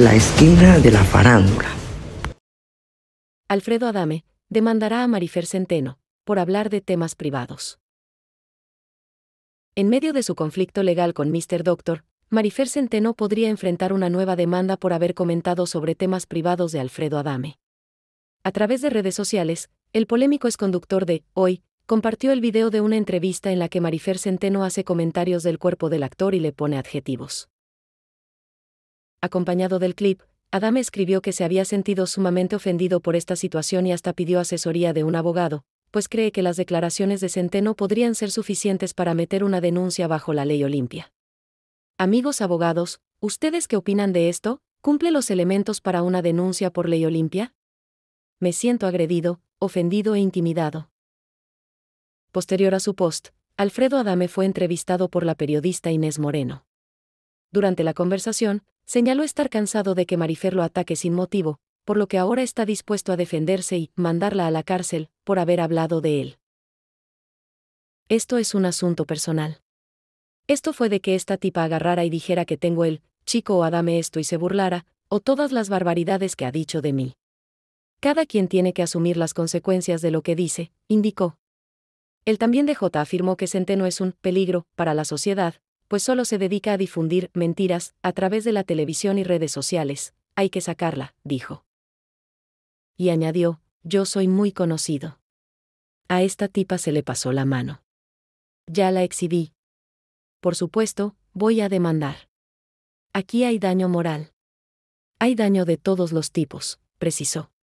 La esquina de la farándula. Alfredo Adame demandará a Marifer Centeno por hablar de temas privados. En medio de su conflicto legal con Mr. Doctor, Marifer Centeno podría enfrentar una nueva demanda por haber comentado sobre temas privados de Alfredo Adame. A través de redes sociales, el polémico exconductor de Hoy compartió el video de una entrevista en la que Marifer Centeno hace comentarios del cuerpo del actor y le pone adjetivos. Acompañado del clip, Adame escribió que se había sentido sumamente ofendido por esta situación y hasta pidió asesoría de un abogado, pues cree que las declaraciones de Centeno podrían ser suficientes para meter una denuncia bajo la ley Olimpia. Amigos abogados, ¿ustedes qué opinan de esto? ¿Cumple los elementos para una denuncia por ley Olimpia? Me siento agredido, ofendido e intimidado. Posterior a su post, Alfredo Adame fue entrevistado por la periodista Inés Moreno. Durante la conversación, Señaló estar cansado de que Marifer lo ataque sin motivo, por lo que ahora está dispuesto a defenderse y mandarla a la cárcel, por haber hablado de él. Esto es un asunto personal. Esto fue de que esta tipa agarrara y dijera que tengo el, chico o dame esto y se burlara, o todas las barbaridades que ha dicho de mí. Cada quien tiene que asumir las consecuencias de lo que dice, indicó. El también de DJ afirmó que Centeno es un peligro para la sociedad, pues solo se dedica a difundir mentiras a través de la televisión y redes sociales, hay que sacarla, dijo. Y añadió, yo soy muy conocido. A esta tipa se le pasó la mano. Ya la exhibí. Por supuesto, voy a demandar. Aquí hay daño moral. Hay daño de todos los tipos, precisó.